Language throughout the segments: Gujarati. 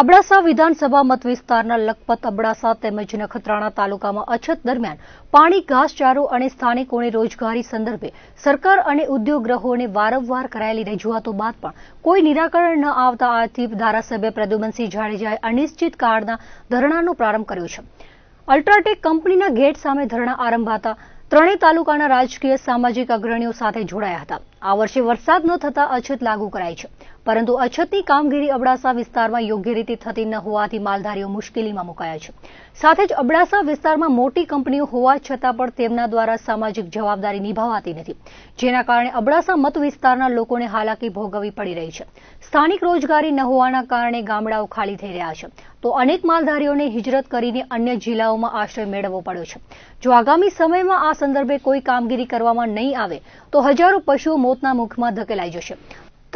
અબડાસા વિધાનસભા મત વિસ્તારના લખપત અબડાસા તેમજ નખત્રાણા તાલુકામાં અછત દરમિયાન પાણી ઘાસચારો અને સ્થાનિકોને રોજગારી સંદર્ભે સરકાર અને ઉદ્યોગગ્રહોને વારંવાર કરાયેલી રજૂઆતો બાદ પણ કોઈ નિરાકરણ ન આવતા આથી ધારાસભ્ય પ્રદ્યુમનસિંહ જાડેજાએ અનિશ્ચિત અનિશ્ચિતકાળના ધરણાનો પ્રારંભ કર્યો છે અલ્ટ્રાટેક કંપનીના ગેટ સામે ધરણા આરંભાતા ત્રણેય તાલુકાના રાજકીય સામાજિક અગ્રણીઓ સાથે જોડાયા હતા આ વર્ષે વરસાદ ન થતા અછત લાગુ કરાઈ છે પરંતુ અછતની કામગીરી અબડાસા વિસ્તારમાં યોગ્ય રીતે થતી ન હોવાથી માલધારીઓ મુશ્કેલીમાં મુકાયા છે સાથે જ અબડાસા વિસ્તારમાં મોટી કંપનીઓ હોવા છતાં પણ તેમના દ્વારા સામાજિક જવાબદારી નિભાવાતી નથી જેના કારણે અબડાસા મત વિસ્તારના લોકોને હાલાકી ભોગવવી પડી રહી છે સ્થાનિક રોજગારી ન હોવાના કારણે ગામડાઓ ખાલી થઈ રહ્યા છે તો અનેક માલધારીઓને હિજરત કરીને અન્ય જિલ્લાઓમાં આશ્રય મેળવવો પડ્યો છે જો આગામી સમયમાં આ સંદર્ભે કોઈ કામગીરી કરવામાં નહીં આવે તો હજારો પશુઓ મોતના મુખમાં ધકેલાઈ જશે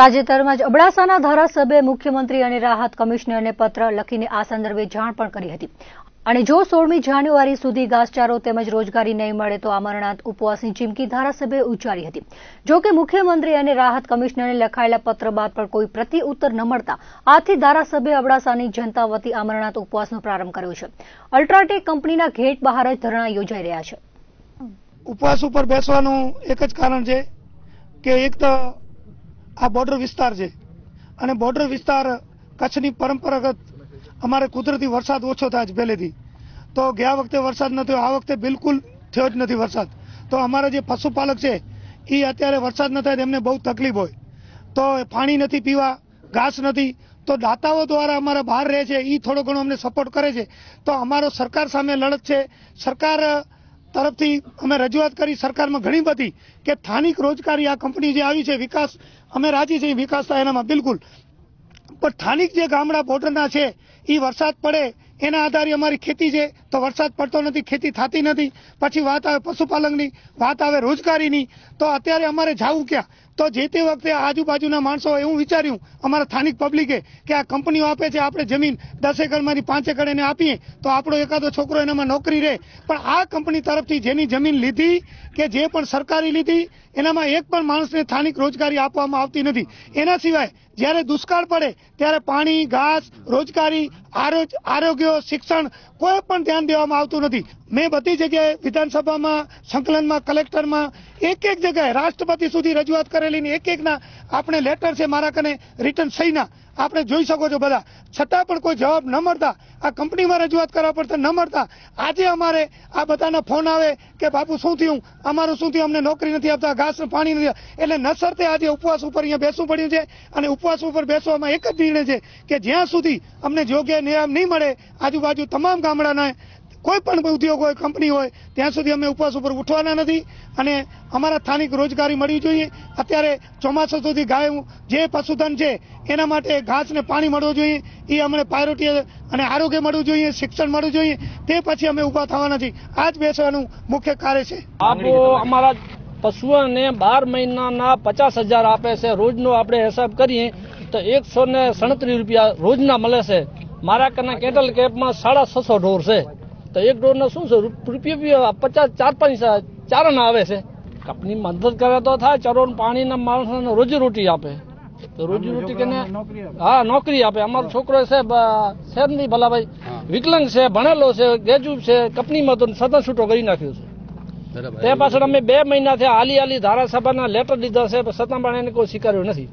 તાજેતરમાં જ અબડાસાના ધારાસભ્યે મુખ્યમંત્રી અને રાહત કમિશનરને પત્ર લખીને આ સંદર્ભે જાણ પણ કરી હતી અને જો સોળમી જાન્યુઆરી સુધી ઘાસચારો તેમજ રોજગારી નહીં મળે તો અમરનાથ ઉપવાસની ચીમકી ધારાસભ્યએ ઉચ્ચારી હતી જો મુખ્યમંત્રી અને રાહત કમિશનરને લખાયેલા પત્ર બાદ પણ કોઈ પ્રતિઉત્તર ન મળતા આથી ધારાસભ્ય અબડાસાની જનતા વતી અમરનાથ ઉપવાસનો પ્રારંભ કર્યો છે અલ્ટ્રાટેક કંપનીના ગેટ બહાર જ ધરણા યોજાઈ રહ્યા છે ઉપવાસ ઉપર બેસવાનું એક જ કારણ છે કે એક તો આ બોર્ડર વિસ્તાર છે અને બોર્ડર વિસ્તાર કચ્છની પરંપરાગત અમારે કુદરતી વરસાદ ઓછો થાય છે પહેલેથી તો ગયા વખતે વરસાદ ન થયો આ વખતે બિલકુલ થયો જ નથી વરસાદ તો અમારા જે પશુપાલક છે એ અત્યારે વરસાદ ન થાય તેમને બહુ તકલીફ હોય તો પાણી નથી પીવા ઘાસ નથી તો દાતાઓ દ્વારા અમારા બહાર રહે છે એ થોડો ઘણો અમને સપોર્ટ કરે છે તો અમારો સરકાર સામે લડત છે સરકાર તરફથી અમે રજૂઆત કરી સરકારમાં ઘણી બધી કે સ્થાનિક રોજગારી આ કંપની જે આવી છે વિકાસ અમે રાજી છીએ વિકાસ થાય એનામાં બિલકુલ પણ સ્થાનિક જે ગામડા બોર્ડરના છે એ વરસાદ પડે એના આધારે અમારી ખેતી છે તો વરસાદ પડતો નથી ખેતી થતી નથી પછી વાત આવે પશુપાલનની વાત આવે રોજગારીની તો અત્યારે અમારે જાવું ક્યાં તો જે તે વખતે આજુબાજુના માણસો એવું વિચાર્યું અમારા સ્થાનિક પબ્લિકે કે આ કંપનીઓ આપે છે આપણે જમીન દસ એકરમાંથી પાંચ એકર એને આપીએ તો આપણો એકાદો છોકરો એનામાં નોકરી રહે પણ આ કંપની તરફથી જેની જમીન લીધી કે જે પણ સરકારી લીધી એનામાં એક પણ માણસને સ્થાનિક રોજગારી આપવામાં આવતી નથી એના સિવાય જ્યારે દુષ્કાળ પડે ત્યારે પાણી ઘાસ રોજગારી આરોગ્ય શિક્ષણ કોઈ પણ ધ્યાન દેવામાં આવતું નથી મેં બધી જગ્યાએ વિધાનસભામાં સંકલનમાં કલેક્ટરમાં એક એક જગ્યાએ રાષ્ટ્રપતિ સુધી રજૂઆત કરેલી ને એક એકના આપણે લેટર છે મારા કને રિટર્ન સહીના આપણે જોઈ શકો છો બધા છતાં પણ કોઈ જવાબ ન મળતા આ કંપનીમાં રજૂઆત કરવા પડતા ન મળતા આજે અમારે આ બધાના ફોન આવે કે બાપુ શું થયું અમારું શું થયું અમને નોકરી નથી આપતા ઘાસ પાણી નથી એટલે નસરતે આજે ઉપવાસ ઉપર અહીંયા બેસવું પડ્યું છે અને ઉપવાસ ઉપર બેસવામાં એક જ નિર્ણય છે કે જ્યાં સુધી અમને યોગ્ય નિયમ નહીં મળે આજુબાજુ તમામ ગામડાના કોઈ પણ ઉદ્યોગ હોય કંપની હોય ત્યાં સુધી અમે ઉપવાસ ઉપર ઉઠવાના નથી અને અમારા સ્થાનિક રોજગારી મળવી જોઈએ અત્યારે ચોમાસા સુધી ગાય જે પશુધન છે એના માટે ઘાસને પાણી મળવું જોઈએ એ અમને પ્રાયોરિટી અને આરોગ્ય મળવું જોઈએ શિક્ષણ મળવું જોઈએ તે પછી અમે ઉભા થવા નથી આ જ બેસવાનું મુખ્ય કાર્ય છે અમારા પશુઓને બાર મહિનાના પચાસ હજાર આપે છે રોજનો આપણે હિસાબ કરીએ તો એકસો સડત્રીસ રૂપિયા રોજના મળે છે મારા કના કેટલ કેપમાં સાડા છસો ઢોર છે તો એક ડોરના શું છે રૂપિયા પચાસ ચાર પાંચ ચારણ આવે છે કંપની મદદ કરે તો થાય ચરોન પાણીના માણસને રોજીરોટી આપે તો રોજીરોટી કે હા નોકરી આપે અમારો છોકરો છે છે જ નહીં ભલા ભાઈ છે ભણેલો છે ગ્રેજ્યુએટ છે કંપનીમાં તો સતત છૂટો કરી નાખ્યો છે તે પાછળ અમે બે મહિનાથી આલી હાલી ધારાસભાના લેટર લીધા છે પણ સત્તામણ એને કોઈ સ્વીકાર્યો નથી